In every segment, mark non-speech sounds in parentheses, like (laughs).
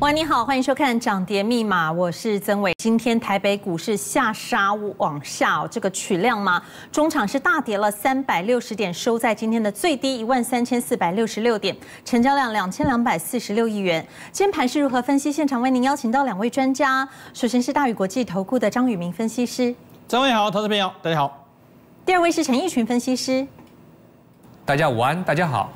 喂，你好，欢迎收看《涨跌密码》，我是曾伟。今天台北股市下杀往下，这个取量吗？中场是大跌了三百六十点，收在今天的最低一万三千四百六十六点，成交量两千两百四十六亿元。今天盘是如何分析？现场为您邀请到两位专家，首先是大宇国际投顾的张宇明分析师。曾伟好，投资朋友大家好。第二位是陈奕群分析师。大家午安，大家好。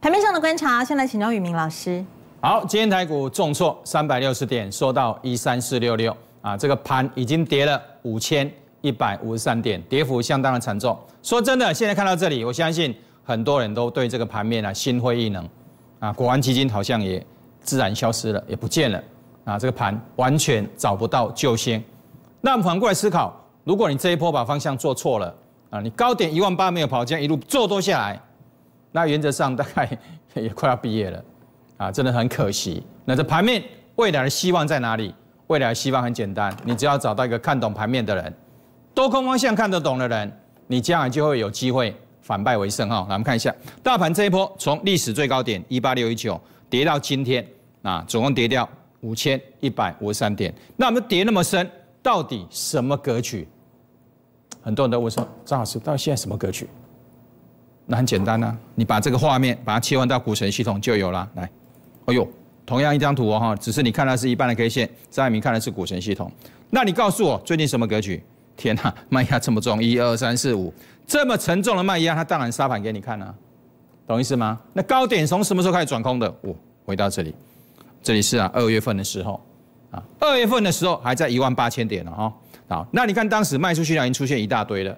盘面上的观察，先来请张宇明老师。好，今天台股重挫三百六十点，收到一三四六六啊，这个盘已经跌了五千一百五十三点，跌幅相当的惨重。说真的，现在看到这里，我相信很多人都对这个盘面啊心灰意冷啊。国安基金好像也自然消失了，也不见了啊，这个盘完全找不到救星。那反过来思考，如果你这一波把方向做错了啊，你高点一万八没有跑，这样一路做多下来，那原则上大概 (laughs) 也快要毕业了。啊，真的很可惜。那这盘面未来的希望在哪里？未来的希望很简单，你只要找到一个看懂盘面的人，多空方向看得懂的人，你将来就会有机会反败为胜哈。来，我们看一下大盘这一波从历史最高点一八六一九跌到今天，啊，总共跌掉五千一百五十三点。那我们跌那么深，到底什么格局？很多人都问说张老师，到现在什么格局？那很简单呐，你把这个画面把它切换到股神系统就有了。来。哎呦，同样一张图哦，哈，只是你看它是一般的 K 线，张爱民看的是股神系统。那你告诉我最近什么格局？天哪，卖压这么重，一二三四五，这么沉重的卖压，它当然杀盘给你看啊，懂意思吗？那高点从什么时候开始转空的？我回到这里，这里是啊二月份的时候啊，二月份的时候还在一万八千点了哈。好，那你看当时卖出去已经出现一大堆了，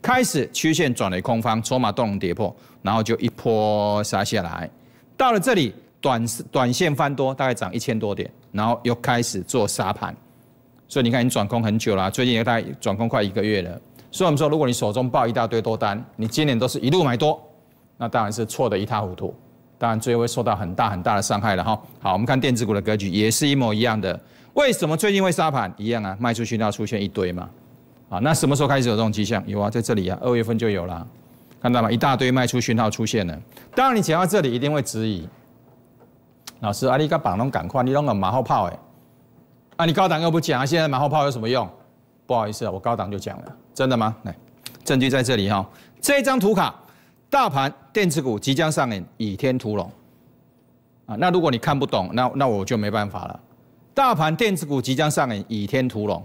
开始曲线转为空方，筹码动能跌破，然后就一波杀下来，到了这里。短短线翻多，大概涨一千多点，然后又开始做杀盘，所以你看你转空很久了，最近也大概转空快一个月了。所以我们说，如果你手中抱一大堆多单，你今年都是一路买多，那当然是错的一塌糊涂，当然最后会受到很大很大的伤害了哈。好，我们看电子股的格局也是一模一样的，为什么最近会杀盘？一样啊，卖出去要出现一堆嘛。啊，那什么时候开始有这种迹象？有啊，在这里啊，二月份就有了，看到吗？一大堆卖出讯号出现了。当然你讲到这里一定会质疑。老师，啊，你刚绑那赶快，你弄个马后炮诶。啊你高档又不讲现在马后炮有什么用？不好意思啊，我高档就讲了，真的吗？来，证据在这里哈，这一张图卡，大盘电子股即将上演倚天屠龙啊。那如果你看不懂，那那我就没办法了。大盘电子股即将上演倚天屠龙，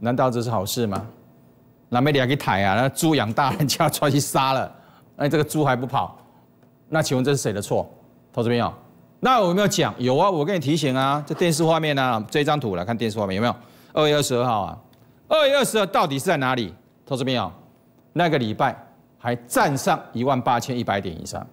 难道这是好事吗？那没得阿给抬啊，那猪养大人家抓去杀了，那这个猪还不跑，那请问这是谁的错？投资朋友。那有没有讲？有啊，我给你提醒啊，这电视画面啊，这一张图来看电视画面有没有？二月二十二号啊，二月二十二到底是在哪里？投资朋友，那个礼拜还站上一万八千一百点以上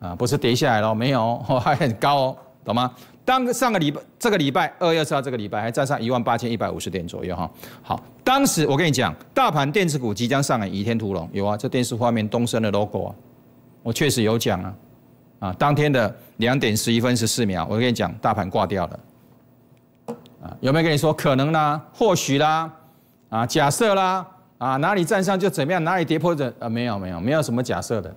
啊，不是跌下来了没有？(laughs) 还很高，哦，懂吗？当上个礼拜，这个礼拜二月二十号这个礼拜还站上一万八千一百五十点左右哈。好，当时我跟你讲，大盘电子股即将上演倚天屠龙，有啊，这电视画面东升的 logo 啊，我确实有讲啊。啊，当天的两点十一分十四秒，我跟你讲，大盘挂掉了。啊，有没有跟你说可能呢？或许啦，啊，假设啦，啊，哪里站上就怎么样，哪里跌破的，啊？没有，没有，没有什么假设的，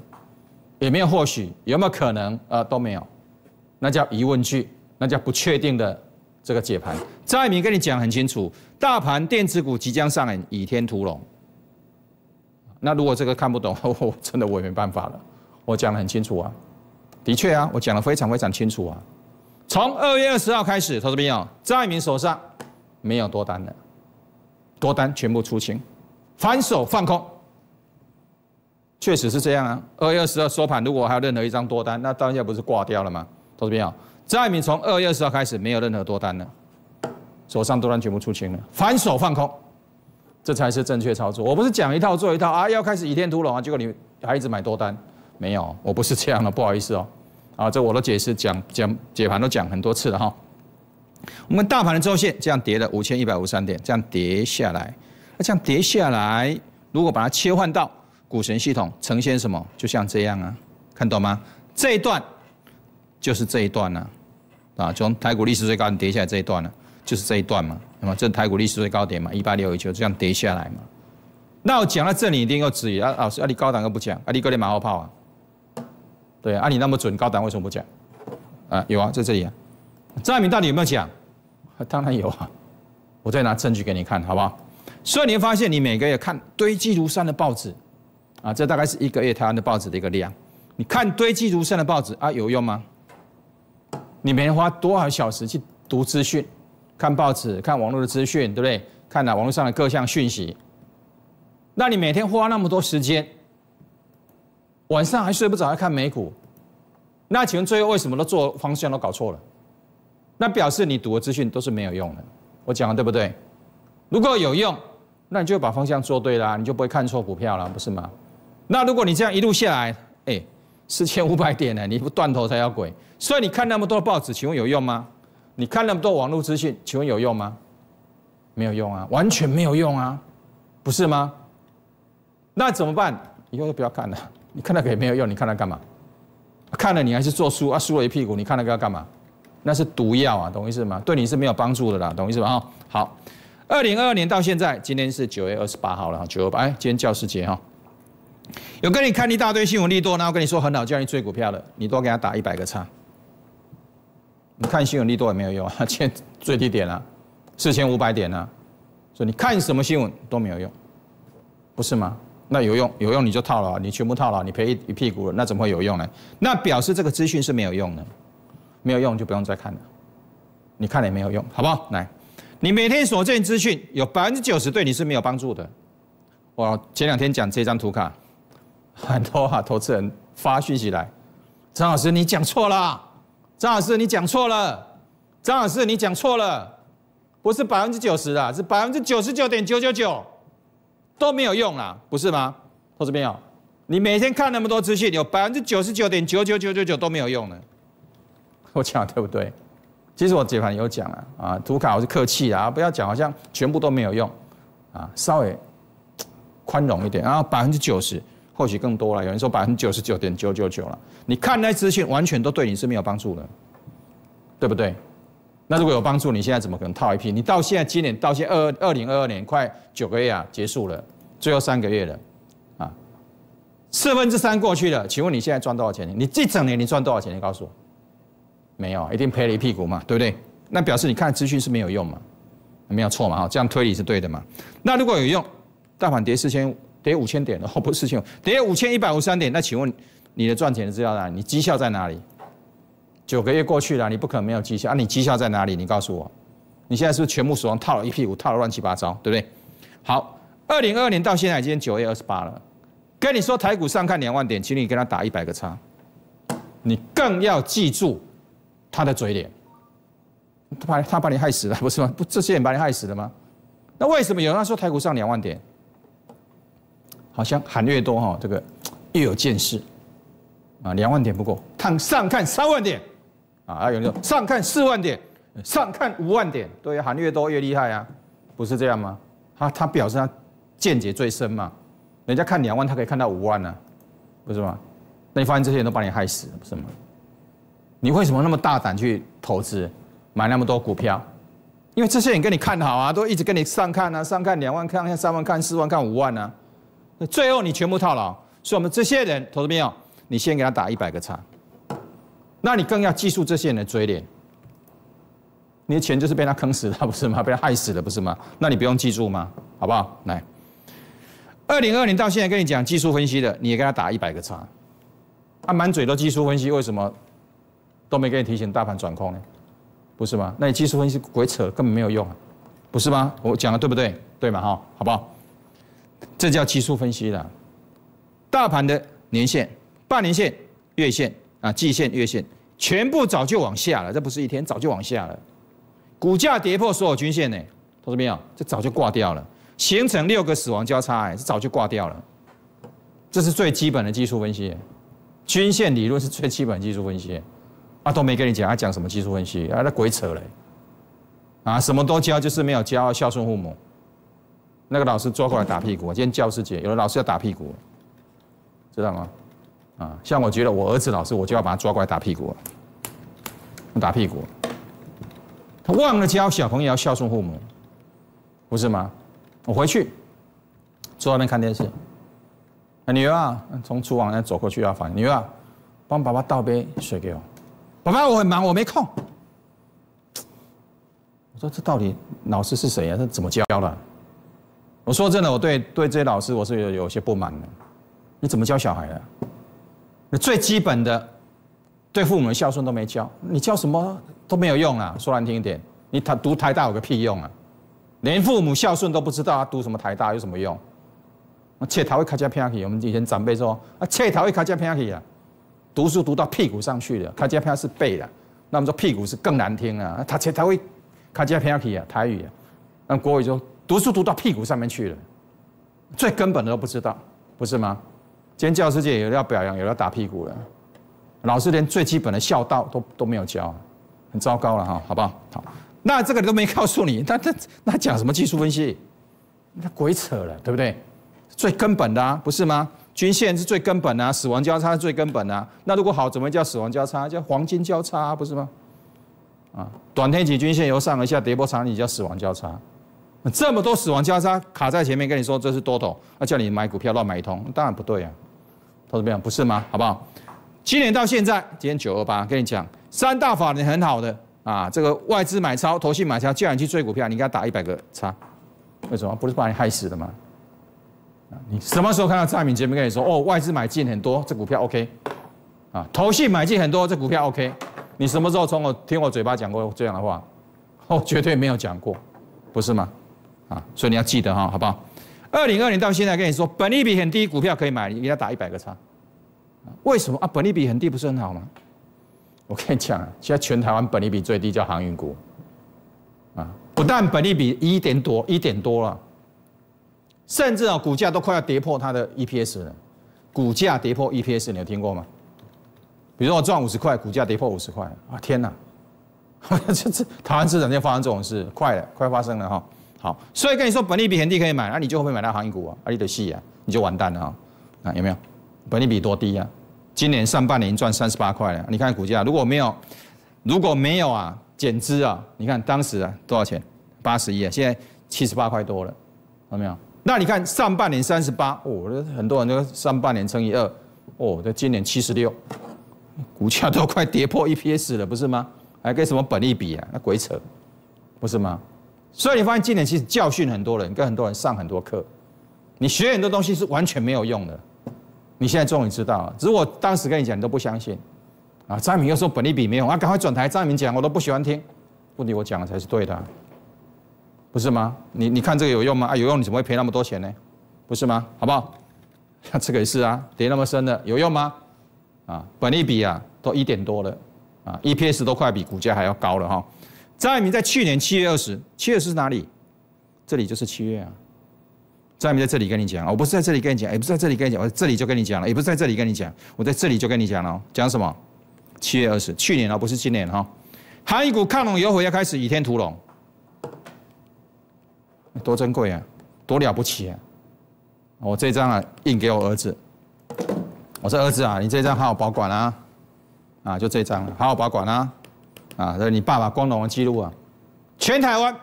也没有或许，有没有可能？啊，都没有，那叫疑问句，那叫不确定的这个解盘。张一鸣跟你讲很清楚，大盘电子股即将上演倚天屠龙。那如果这个看不懂，(laughs) 我真的我也没办法了，我讲得很清楚啊。的确啊，我讲的非常非常清楚啊。从二月二十号开始，投资朋友，在爱民手上没有多单了，多单全部出清，反手放空，确实是这样啊。二月二十号收盘，如果还有任何一张多单，那当下不是挂掉了吗？投资朋友，在爱民从二月二十号开始没有任何多单了，手上多单全部出清了，反手放空，这才是正确操作。我不是讲一套做一套啊，要开始倚天屠龙啊，结果你还一直买多单。没有，我不是这样的，不好意思哦。啊，这我都解释讲讲解盘都讲很多次了哈。我们大盘的周线这样跌了五千一百五十三点，这样跌下来，那这样跌下来，如果把它切换到股神系统，呈现什么？就像这样啊，看懂吗？这一段就是这一段了，啊，从台股历史最高点跌下来这一段了，就是这一段嘛。那么这台股历史最高点嘛，一八六一九这样跌下来嘛。那我讲到这里，一定要质疑啊，老师啊，你高档又不讲，啊，你搞点马后炮啊。对，啊你那么准，高档为什么不讲？啊，有啊，在这里啊。张爱民到底有没有讲？当然有啊，我再拿证据给你看，好不好？所以你会发现，你每个月看堆积如山的报纸，啊，这大概是一个月台湾的报纸的一个量。你看堆积如山的报纸啊，有用吗？你每天花多少小时去读资讯、看报纸、看网络的资讯，对不对？看了网络上的各项讯息，那你每天花那么多时间？晚上还睡不着，要看美股，那请问最后为什么都做方向都搞错了？那表示你读的资讯都是没有用的，我讲的对不对？如果有用，那你就把方向做对啦，你就不会看错股票了，不是吗？那如果你这样一路下来，哎，四千五百点呢，你不断头才要鬼。所以你看那么多报纸，请问有用吗？你看那么多网络资讯，请问有用吗？没有用啊，完全没有用啊，不是吗？那怎么办？以后就不要看了。你看那个也没有用，你看它干嘛？看了你还是做输啊，输了一屁股，你看那个要干嘛？那是毒药啊，懂意思吗？对你是没有帮助的啦，懂意思吗？哈，好，二零二二年到现在，今天是九月二十八号了，九月八，哎，今天教师节哈。有跟你看一大堆新闻利多，那我跟你说很好，教你追股票的，你多给他打一百个叉。你看新闻利多也没有用啊，现 (laughs) 最低点了，四千五百点啊，所以你看什么新闻都没有用，不是吗？那有用有用你就套牢，你全部套牢，你赔一一屁股了，那怎么会有用呢？那表示这个资讯是没有用的，没有用就不用再看了，你看也没有用，好不好？来，你每天所见资讯有百分之九十对你是没有帮助的。我前两天讲这张图卡，很多哈投资人发讯息来，张老师你讲错了，张老师你讲错了，张老师你讲错了，不是百分之九十啊，是百分之九十九点九九九。都没有用啦，不是吗？投资朋友，你每天看那么多资讯，有百分之九十九点九九九九九都没有用的，我讲对不对？其实我解盘有讲啊，啊，图卡我是客气啊，不要讲好像全部都没有用啊，稍微宽容一点，然后百分之九十，或许更多了，有人说百分之九十九点九九九了，你看那资讯完全都对你是没有帮助的，对不对？那如果有帮助，你现在怎么可能套一批？你到现在今年到现二二二零二二年快九个月啊，结束了，最后三个月了，啊，四分之三过去了。请问你现在赚多少钱？你一整年你赚多少钱？你告诉我，没有，一定赔了一屁股嘛，对不对？那表示你看资讯是没有用嘛，没有错嘛，哈，这样推理是对的嘛？那如果有用，大盘跌四千跌五千点，然后不是四千，跌五千一百五十三点，那请问你的赚钱的资料呢？你绩效在哪里？九个月过去了，你不可能没有绩效啊！你绩效在哪里？你告诉我，你现在是不是全部手上套了一屁股，套了乱七八糟，对不对？好，二零二二年到现在已经九月二十八了。跟你说，台股上看两万点，请你跟他打一百个叉。你更要记住他的嘴脸，他把，他把你害死了，不是吗？不，这些人把你害死了吗？那为什么有人说台股上两万点？好像喊越多哈，这个越有见识啊！两万点不够，看上看三万点。啊，还有人说上看四万点，上看五万点，对，喊越多越厉害啊，不是这样吗？他他表示他见解最深嘛，人家看两万，他可以看到五万呢，不是吗？那你发现这些人都把你害死，了，不是吗？你为什么那么大胆去投资，买那么多股票？因为这些人跟你看好啊，都一直跟你上看啊，上看两万看，看三万看，四万看五万啊，那最后你全部套牢，所以我们这些人投资没有，你先给他打一百个叉。那你更要记住这些人的嘴脸，你的钱就是被他坑死了不是吗？(laughs) 被他害死了不是吗？那你不用记住吗？好不好？来，二零二零到现在跟你讲技术分析的，你也跟他打一百个叉。他满嘴都技术分析，为什么都没给你提醒大盘转空呢？不是吗？那你技术分析鬼扯，根本没有用，不是吗？我讲的对不对？对嘛？哈，好不好？这叫技术分析了，大盘的年限、半年线、月线。啊，季线、月线全部早就往下了，这不是一天，早就往下了。股价跌破所有均线呢，同志没有？这早就挂掉了，形成六个死亡交叉，哎，这早就挂掉了。这是最基本的技术分析，均线理论是最基本技术分析。啊，都没跟你讲，还讲什么技术分析啊？那鬼扯嘞！啊，什么都教，就是没有教孝顺父母。那个老师抓过来打屁股，今天教师节，有的老师要打屁股，知道吗？啊，像我觉得我儿子老师，我就要把他抓过来打屁股打屁股。他忘了教小朋友要孝顺父母，不是吗？我回去坐那边看电视，啊、女儿从厨房那走过去要反女儿，帮爸爸倒杯水给我。爸爸我很忙，我没空。我说这到底老师是谁啊？这怎么教教的？我说真的，我对对这些老师我是有有些不满的。你怎么教小孩的？最基本的，对父母的孝顺都没教，你教什么都没有用啊！说难听一点，你他读台大有个屁用啊！连父母孝顺都不知道他读什么台大有什么用？那切他会客家片啊？我们以前长辈说啊，切他会客家片啊？读书读到屁股上去了，客家片是背的，那我们说屁股是更难听啊！他切他会皮家去啊？台语，那国语就读书读到屁股上面去了，最根本的都不知道，不是吗？今教师界有要表扬，有要打屁股了。老师连最基本的孝道都都没有教，很糟糕了哈，好不好？好，那这个都没告诉你，那那那讲什么技术分析？那鬼扯了，对不对？最根本的不是吗？均线是最根本啊，死亡交叉是最根本啊。那如果好，怎么叫死亡交叉？叫黄金交叉不是吗？啊，短天期均线由上而下跌波长，你叫死亡交叉。这么多死亡交叉卡在前面，跟你说这是多头，那叫你买股票乱买一通，当然不对啊，投资友不是吗？好不好？今年到现在，今天九二八，跟你讲三大法人很好的啊，这个外资买超，投信买超，叫你去追股票，你给他打一百个叉，为什么？不是把你害死的吗？你什么时候看到蔡明杰没跟你说哦，外资买进很多，这股票 OK 啊，投信买进很多，这股票 OK？你什么时候从我听我嘴巴讲过这样的话？哦，绝对没有讲过，不是吗？啊，所以你要记得哈，好不好？二零二零到现在，跟你说，本利比很低，股票可以买，你给他打一百个叉。为什么啊？本利比很低不是很好吗？我跟你讲啊，现在全台湾本利比最低叫航运股啊，不但本利比一点多，一点多了，甚至啊股价都快要跌破它的 EPS 了。股价跌破 EPS，你有听过吗？比如我赚五十块，股价跌破五十块啊，天哪！(laughs) 这这台湾市场就发生这种事，快了，快发生了哈。好，所以跟你说，本利比很低可以买，那你就不会买到行业股啊，啊，你的戏啊，你就完蛋了啊，啊有没有？本利比多低啊？今年上半年赚三十八块了，你看股价如果没有，如果没有啊，减资啊，你看当时啊多少钱？八十一啊，现在七十八块多了，有没有？那你看上半年三十八，哦，很多人都上半年乘以二，哦，在今年七十六，股价都快跌破 EPS 了，不是吗？还跟什么本利比啊？那鬼扯，不是吗？所以你发现今年其实教训很多人，跟很多人上很多课，你学很多东西是完全没有用的。你现在终于知道了，如果当时跟你讲你都不相信，啊，张明又说本利比没有，啊，赶快转台，张明讲我都不喜欢听，问题我讲的才是对的，不是吗？你你看这个有用吗？啊，有用你怎么会赔那么多钱呢？不是吗？好不好？像 (laughs) 这个也是啊，跌那么深的有用吗？啊，本利比啊都一点多了，啊，EPS 都快比股价还要高了哈。张爱民在去年七月二十，七月是哪里？这里就是七月啊。张爱民在这里跟你讲，我不是在这里跟你讲，也不是在这里跟你讲，我这里就跟你讲了，也不是在这里跟你讲，我在这里就跟你讲了。讲什么？七月二十，去年啊，不是今年哈。韩一股抗龙有悔要开始倚天屠龙，多珍贵啊，多了不起啊。我这张啊，印给我儿子。我说儿子啊，你这张好好保管啊，啊，就这张，好好保管啊。啊，那你爸爸光荣的记录啊？全台湾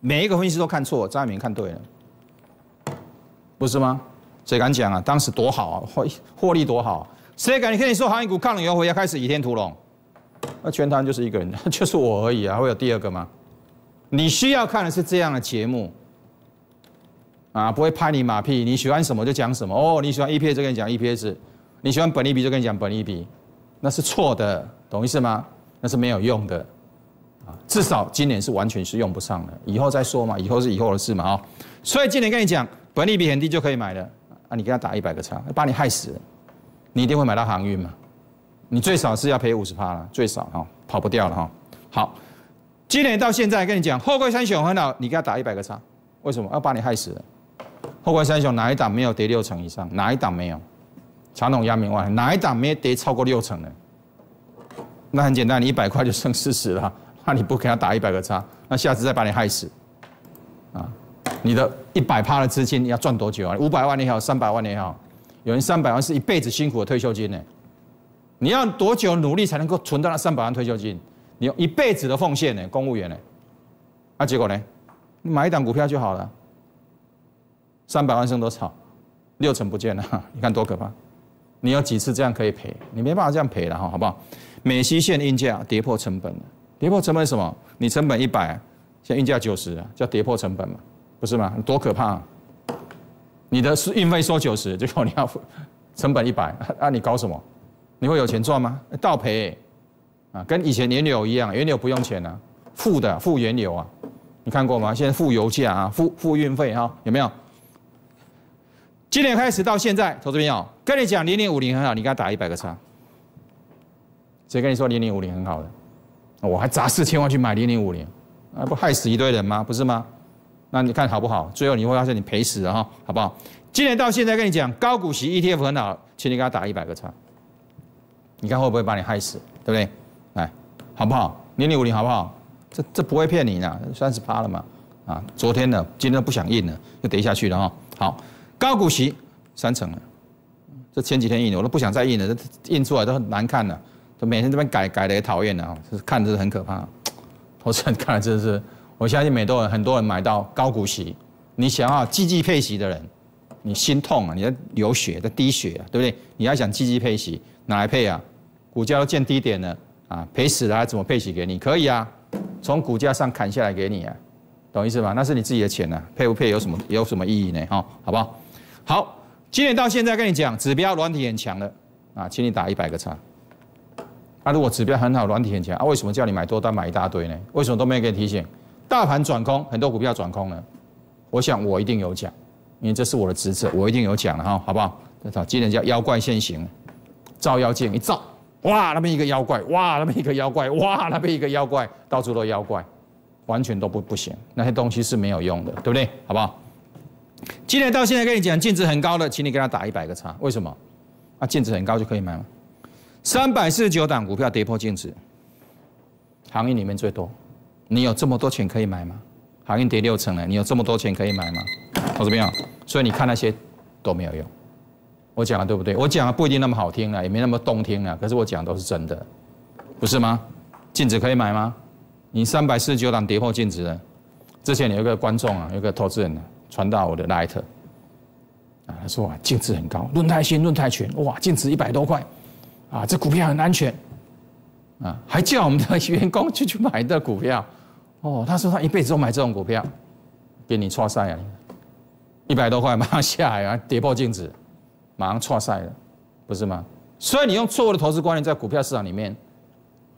每一个分析师都看错，张爱民看对了，不是吗？谁敢讲啊？当时多好啊，获获利多好。谁敢？跟你说，行业股抗冷有回，要开始倚天屠龙，那全台湾就是一个人，(laughs) 就是我而已啊，会有第二个吗？你需要看的是这样的节目啊，不会拍你马屁，你喜欢什么就讲什么。哦，你喜欢 EPS 就跟你讲 EPS，你喜欢本利比就跟你讲本利比，那是错的，懂意思吗？那是没有用的，啊，至少今年是完全是用不上的，以后再说嘛，以后是以后的事嘛，哦，所以今年跟你讲，本利比很低就可以买了啊，你给他打一百个叉，把你害死了，你一定会买到航运嘛，你最少是要赔五十趴了，最少哈，跑不掉了哈，好，今年到现在跟你讲，后贵三雄很好，你给他打一百个叉，为什么要把你害死了？后贵三雄哪一档没有跌六成以上？哪一档没有？传统压明外，哪一档没有跌超过六成呢？那很简单，你一百块就剩四十了。那你不给他打一百个叉，那下次再把你害死，啊！你的一百趴的资金你要赚多久啊？五百万也好，三百万也好，有人三百万是一辈子辛苦的退休金呢。你要多久努力才能够存到那三百万退休金？你要一辈子的奉献呢，公务员呢？啊，结果呢，你买一档股票就好了。三百万剩多少？六成不见了。(laughs) 你看多可怕！你有几次这样可以赔？你没办法这样赔了哈，好不好？美西现运价跌破成本了，跌破成本是什么？你成本一百，现运价九十，叫跌破成本嘛？不是吗？多可怕！你的运费收九十，结果你要成本一百，那你搞什么？你会有钱赚吗？倒赔！啊，跟以前原油一样，原油不用钱啊，付的付原油啊，你看过吗？现在付油价啊，付付运费哈，有没有？今年开始到现在，投资朋友，跟你讲零点五零很好，你给他打一百个叉。谁跟你说零零五零很好的？我还砸四千万去买零零五零，那不害死一堆人吗？不是吗？那你看好不好？最后你会发现你赔死了哈，好不好？今年到现在跟你讲高股息 ETF 很好，请你给他打一百个叉，你看会不会把你害死？对不对？来，好不好？零零五零好不好？这这不会骗你的，三十趴了嘛。啊，昨天的今天不想印了，就跌下去了哈。好，高股息三成了，这前几天印的，我都不想再印了，印出来都很难看了。每天这边改改的也讨厌的啊，就是看着很可怕。(tsk) 我资人看了真是，我相信每多人很多人买到高股息，你想要积极配息的人，你心痛啊，你在流血在滴血，对不对？你要想积极配息，哪来配啊？股价都见低点了啊，赔死了还怎么配息给你？可以啊，从股价上砍下来给你啊，懂意思吧？那是你自己的钱呢，配不配有什么有什么意义呢？哈，好不好？好，今天到现在跟你讲，指标软体很强的啊，请你打一百个叉。那如果指标很好，软体很强，啊，为什么叫你买多单买一大堆呢？为什么都没给你提醒？大盘转空，很多股票转空呢？我想我一定有讲，因为这是我的职责，我一定有讲的哈，好不好？那今天叫妖怪现行，照妖镜一照，哇，那边一个妖怪，哇，那边一个妖怪，哇，那边一个妖怪，到处都妖怪，完全都不不行，那些东西是没有用的，对不对？好不好？今天到现在跟你讲净值很高的，请你给他打一百个叉。为什么？啊，净值很高就可以买吗？三百四十九档股票跌破净值，行业里面最多，你有这么多钱可以买吗？行业跌六成了，你有这么多钱可以买吗？同志们啊，所以你看那些都没有用。我讲的对不对？我讲的不一定那么好听了，也没那么动听了，可是我讲都是真的，不是吗？净值可以买吗？你三百四十九档跌破净值了。之前有一个观众啊，有一个投资人传到我的那一特啊，他说啊，净值很高，论泰新论泰全哇，净值一百多块。啊，这股票很安全，啊，还叫我们的 (laughs) 员工去去买的股票，哦，他说他一辈子都买这种股票，给你错晒啊，一百多块，马上下来啊，跌破镜子，马上错晒了，不是吗？所以你用错误的投资观念在股票市场里面，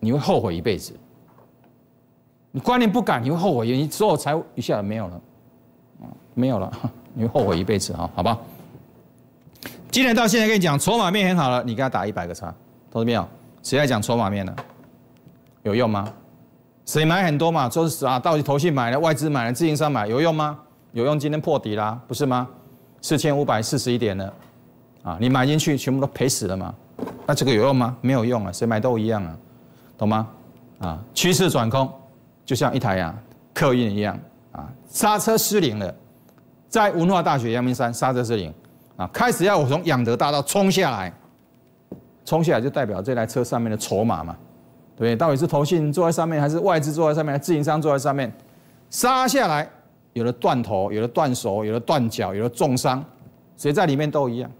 你会后悔一辈子。你观念不改，你会后悔，你之后才一下子没有了，没有了，你会后悔一辈子哈，好吧？今天到现在跟你讲，筹码面很好了，你给他打一百个叉。懂没有？谁在讲筹码面呢？有用吗？谁买很多嘛？说是啊，到底投信买了、外资买了、自营商买，有用吗？有用？今天破底啦，不是吗？四千五百四十一点了，啊，你买进去全部都赔死了吗？那这个有用吗？没有用啊，谁买都一样啊，懂吗？啊，趋势转空，就像一台啊客运一样啊，刹车失灵了，在文化大学阳明山刹车失灵啊，开始要我从养德大道冲下来。冲下来就代表这台车上面的筹码嘛，对不对？到底是投信坐在上面，还是外资坐在上面，还是自营商坐在上面？杀下来，有了断头，有了断手，有了断脚，有了重伤，谁在里面都一样，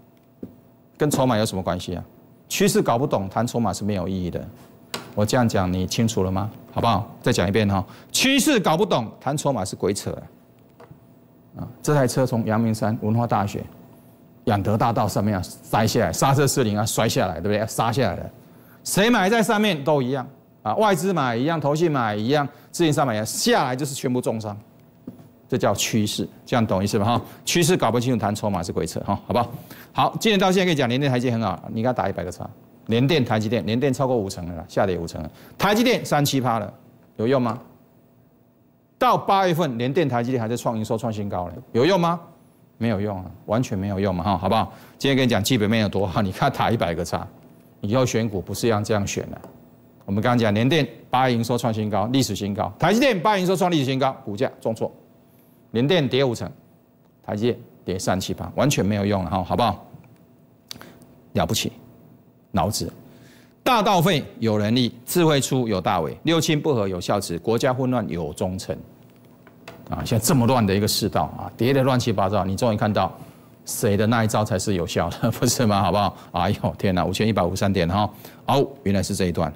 跟筹码有什么关系啊？趋势搞不懂，谈筹码是没有意义的。我这样讲，你清楚了吗？好不好？再讲一遍哈，趋势搞不懂，谈筹码是鬼扯。啊，这台车从阳明山文化大学。养德大道上面啊，摔下来，刹车失灵啊，摔下来，对不对？摔下来了，谁买在上面都一样啊，外资买一样，投信买一样，自营商买一样，下来就是全部重伤，这叫趋势，这样懂意思吧？哈，趋势搞不清楚，谈筹码是鬼扯，哈，好不好？好，今天到现在可以讲联电台积很好，你给他打一百个叉，联电、台积电，联电超过五成了，下跌五成，了，台积电三七趴了，有用吗？到八月份，联电、台积电还在创营收、创新高了，有用吗？没有用啊，完全没有用嘛哈，好不好？今天跟你讲基本面有多好，你看打一百个叉，以后选股不是一这样选的。我们刚刚讲联电八营收创新高，历史新高；台积电八营收创历史新高，股价重挫。联电跌五成，台积电跌三七八，完全没有用哈，好不好？了不起，脑子大道费有能力，智慧出有大伟，六亲不和有孝慈，国家混乱有忠臣。啊，现在这么乱的一个世道啊，跌得乱七八糟，你终于看到谁的那一招才是有效的，(laughs) 不是吗？好不好？哎呦，天哪，五千一百五十三点哈，哦，原来是这一段，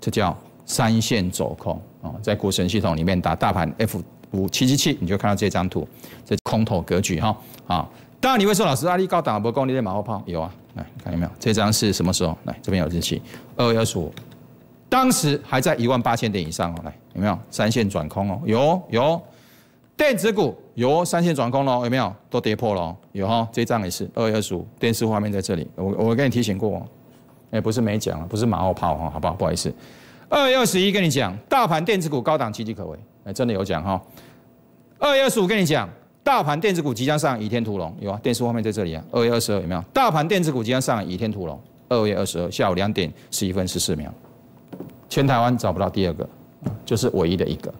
这叫三线走空啊，在股神系统里面打大盘 F 五七七七，你就看到这张图，这空头格局哈啊。当然你会说老师，阿力高打不破，你得马后炮有啊？来，看见没有？这张是什么时候？来，这边有日期，二月二十五，当时还在一万八千点以上哦。来，有没有三线转空哦？有，有。电子股由三线转攻了，有没有？都跌破了。有哈，这一张也是二月二十五。电视画面在这里，我我跟你提醒过，哎，不是没讲，不是马后炮哈，好不好？不好意思，二月二十一跟你讲，大盘电子股高档岌岌可危。哎，真的有讲哈。二月二十五跟你讲，大盘电子股即将上倚天屠龙，有啊。电视画面在这里啊。二月二十二有没有？大盘电子股即将上倚天屠龙，二月二十二下午两点十一分十四秒。全台湾找不到第二个，就是唯一的一个。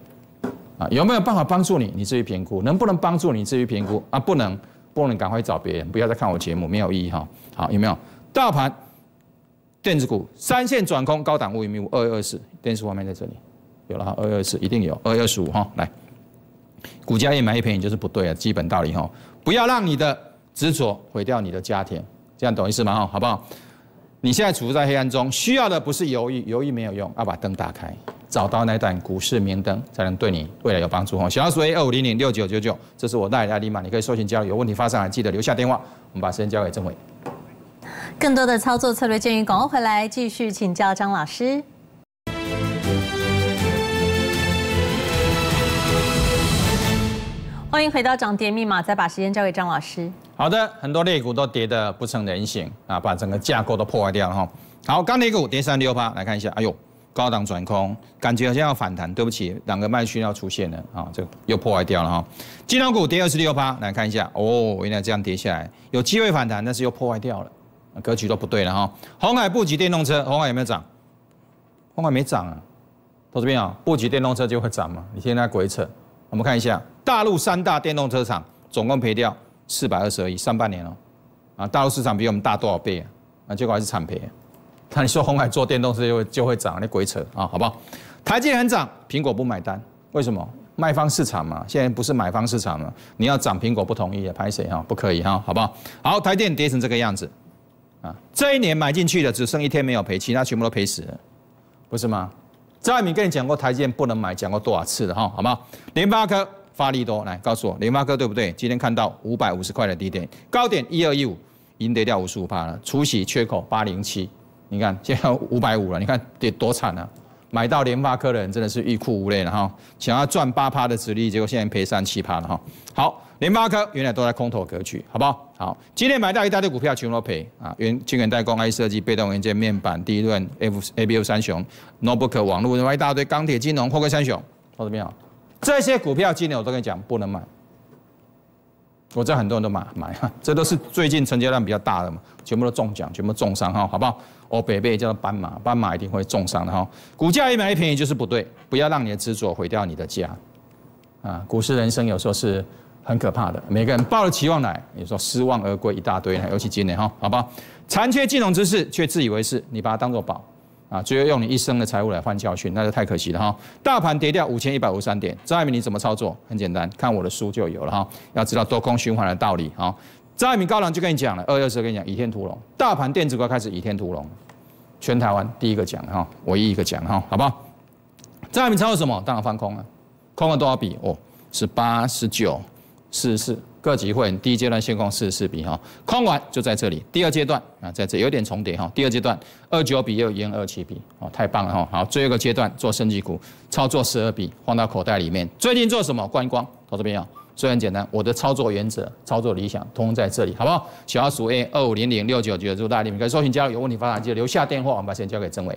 有没有办法帮助你？你至于评估，能不能帮助你？至于评估啊，不能，不能赶快找别人，不要再看我节目，没有意义哈。好，有没有大盘电子股三线转空，高档物语迷二月二四，电子方面在这里有了哈，二月二四一定有，二月二十五哈，来，股价一买一赔你就是不对啊，基本道理哈，不要让你的执着毁掉你的家庭，这样懂意思吗？哈，好不好？你现在处在黑暗中，需要的不是犹豫，犹豫没有用，要把灯打开。找到那盏股市明灯，才能对你未来有帮助哦。小老鼠 A 二五零零六九九九，这是我带来的密码，你可以收钱交易，有问题发上来，记得留下电话。我们把时间交给政委。更多的操作策略建议，广告回来继续请教张老师。欢迎回到涨跌密码，再把时间交给张老师。好的，很多类股都跌的不成人形啊，把整个架构都破坏掉了哈。好，钢铁股跌三六八，来看一下，哎呦。高档转空，感觉好像要反弹。对不起，两个卖区要出现了啊，这又破坏掉了哈。金融股跌二十六趴，来看一下哦，原来这样跌下来，有机会反弹，但是又破坏掉了，格局都不对了哈。红海布局电动车，红海有没有涨？红海没涨啊。投资朋啊，布局电动车就会涨吗？你现在鬼扯。我们看一下，大陆三大电动车厂总共赔掉四百二十亿，上半年哦。啊。大陆市场比我们大多少倍啊？啊，结果还是惨赔。那你说红海做电动车就会就会涨，那鬼扯啊，好不好？台积很涨，苹果不买单，为什么？卖方市场嘛，现在不是买方市场嘛？你要涨，苹果不同意也拍谁哈？不可以哈，好不好？好，台电跌成这个样子啊！这一年买进去的只剩一天没有赔，其他全部都赔死，了，不是吗？张爱敏跟你讲过台电不能买，讲过多少次了哈？好不好？联发科发力多，来告诉我联发科对不对？今天看到五百五十块的低点，高点一二一五，经跌掉五十五趴了，除息缺口八零七。你看，现在五百五了，你看得多惨啊！买到联发科的人真的是欲哭无泪了哈，想要赚八趴的实力，结果现在赔三七趴了哈。好，联发科原来都在空头格局，好不好？好，今天买到一大堆股票全都赔啊！原晶圆代工、I 设计、被动元件、面板，第一段 F A B U 三雄，Notebook 网络一大堆，钢铁、金融、货柜三雄，怎么样？这些股票今天我都跟你讲，不能买。我知道很多人都买买，(laughs) 这都是最近成交量比较大的嘛，全部都中奖，全部重伤哈，好不好？哦，北北叫斑马，斑马一定会重伤的哈。股价一买一便宜就是不对，不要让你的执着毁掉你的家啊！股市人生有时候是很可怕的，每个人抱了期望来，时候失望而归一大堆，尤其今年哈，好不好？残缺金融知识却自以为是，你把它当做宝。啊！最后用你一生的财务来换教训，那就太可惜了哈！大盘跌掉五千一百五十三点，张爱民你怎么操作？很简单，看我的书就有了哈。要知道多空循环的道理哈。张爱民高朗就跟你讲了，二月二十二跟你讲“倚天屠龙”，大盘电子股开始“倚天屠龙”，全台湾第一个讲哈，唯一一个讲哈，好不好？张爱民操作什么？当然翻空了，空了多少笔？哦，十八、十九、四十四。各集会第一阶段限空四十四笔哈，空完就在这里。第二阶段啊，在这有点重叠哈。第二阶段二九笔又一零二七笔哦，太棒了哈。好，最后一个阶段做升级股操作十二笔，放到口袋里面。最近做什么观光，投资者朋友？所以很简单，我的操作原则、操作理想通通在这里，好不好？小二数 A 二五零零六九九，祝大家你面可以寻加入，有问题发展记得留下电话，我们把间交给政委。